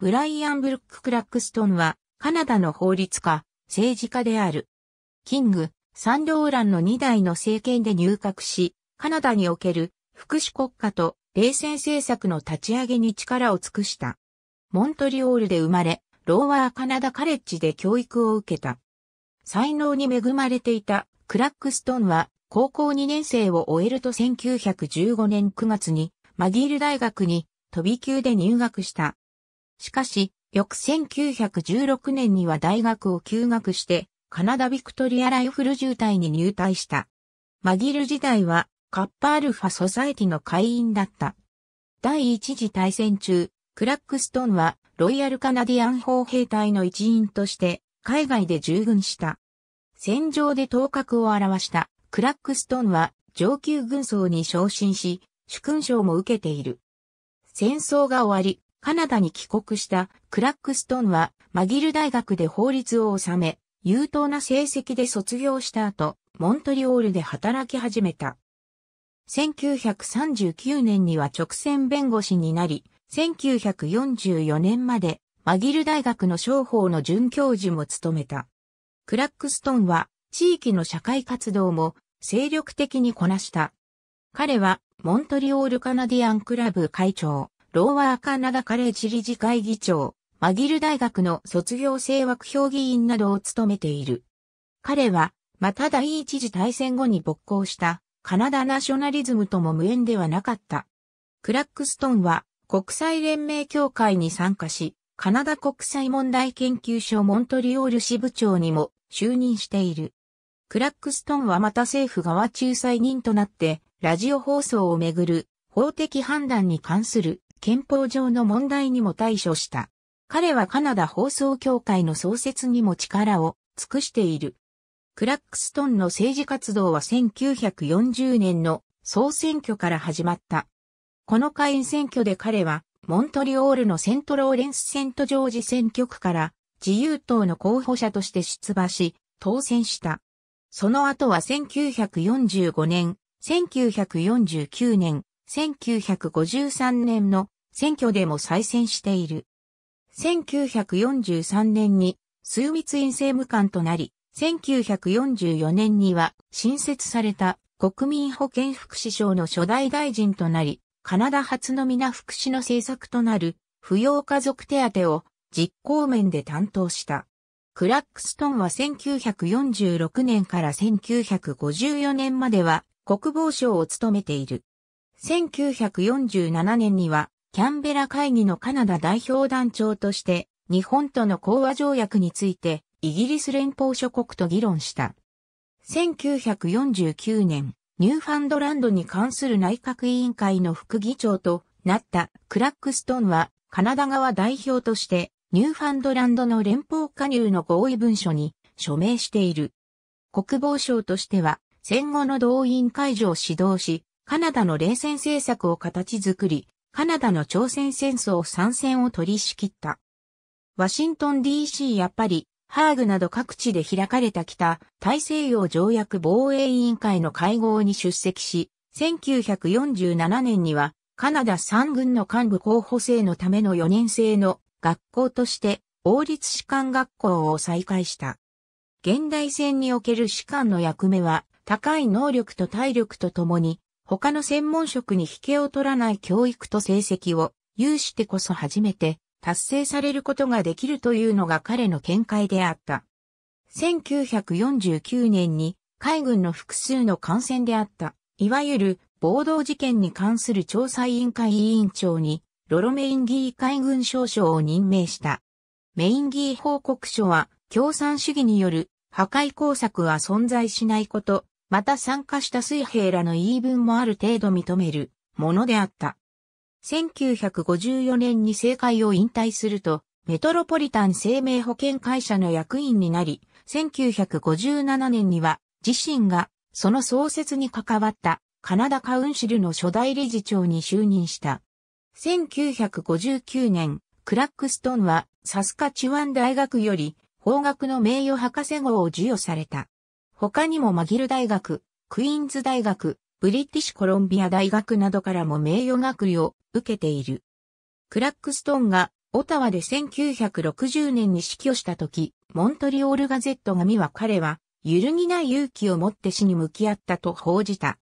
ブライアン・ブルック・クラックストンは、カナダの法律家、政治家である。キング、サンローランの2代の政権で入閣し、カナダにおける福祉国家と冷戦政策の立ち上げに力を尽くした。モントリオールで生まれ、ローワーカナダカレッジで教育を受けた。才能に恵まれていたクラックストンは高校2年生を終えると1915年9月にマギール大学に飛び級で入学した。しかし、翌1916年には大学を休学して、カナダビクトリアライフル渋滞に入隊した。マギル時代は、カッパアルファソサエティの会員だった。第一次大戦中、クラックストンは、ロイヤルカナディアン砲兵隊の一員として、海外で従軍した。戦場で頭角を表した、クラックストンは、上級軍曹に昇進し、主勲章も受けている。戦争が終わり、カナダに帰国したクラックストンはマギル大学で法律を収め、優等な成績で卒業した後、モントリオールで働き始めた。1939年には直線弁護士になり、1944年までマギル大学の商法の准教授も務めた。クラックストンは地域の社会活動も精力的にこなした。彼はモントリオールカナディアンクラブ会長、ローワーカナダカレッジ理事会議長、マギル大学の卒業生枠評議員などを務めている。彼は、また第一次大戦後に勃興したカナダナショナリズムとも無縁ではなかった。クラックストンは国際連盟協会に参加し、カナダ国際問題研究所モントリオール支部長にも就任している。クラックストンはまた政府側仲裁人となって、ラジオ放送をめぐる法的判断に関する憲法上の問題にも対処した。彼はカナダ放送協会の創設にも力を尽くしている。クラックストンの政治活動は1940年の総選挙から始まった。この会員選挙で彼は、モントリオールのセントローレンス・セントジョージ選挙区から自由党の候補者として出馬し、当選した。その後は1945年、1949年、1953年の選挙でも再選している。1943年に数密院政務官となり、1944年には新設された国民保健福祉省の初代大臣となり、カナダ初の皆福祉の政策となる扶養家族手当を実行面で担当した。クラックストンは1946年から1954年までは国防省を務めている。1947年には、キャンベラ会議のカナダ代表団長として、日本との講和条約について、イギリス連邦諸国と議論した。1949年、ニューファンドランドに関する内閣委員会の副議長となったクラックストンは、カナダ側代表として、ニューファンドランドの連邦加入の合意文書に署名している。国防省としては、戦後の動員解除を指導し、カナダの冷戦政策を形作り、カナダの朝鮮戦争参戦を取り仕切った。ワシントン DC やパリ、ハーグなど各地で開かれた北大西洋条約防衛委員会の会合に出席し、1947年にはカナダ三軍の幹部候補生のための4年生の学校として王立士官学校を再開した。現代戦における士官の役目は高い能力と体力とともに他の専門職に引けを取らない教育と成績を有してこそ初めて達成されることができるというのが彼の見解であった。1949年に海軍の複数の艦船であった、いわゆる暴動事件に関する調査委員会委員長にロロメインギー海軍少将を任命した。メインギー報告書は共産主義による破壊工作は存在しないことまた参加した水兵らの言い分もある程度認めるものであった。1954年に政界を引退すると、メトロポリタン生命保険会社の役員になり、1957年には自身がその創設に関わったカナダカウンシルの初代理事長に就任した。1959年、クラックストンはサスカチワン大学より法学の名誉博士号を授与された。他にもマギル大学、クイーンズ大学、ブリティッシュコロンビア大学などからも名誉学位を受けている。クラックストーンがオタワで1960年に死去した時、モントリオールガゼット紙は彼は揺るぎない勇気を持って死に向き合ったと報じた。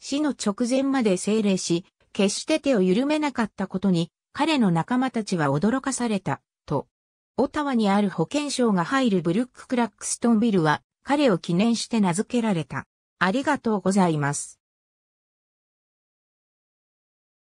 死の直前まで精霊し、決して手を緩めなかったことに彼の仲間たちは驚かされた、と。オタワにある保健省が入るブルッククラックストンビルは彼を記念して名付けられた。ありがとうございます。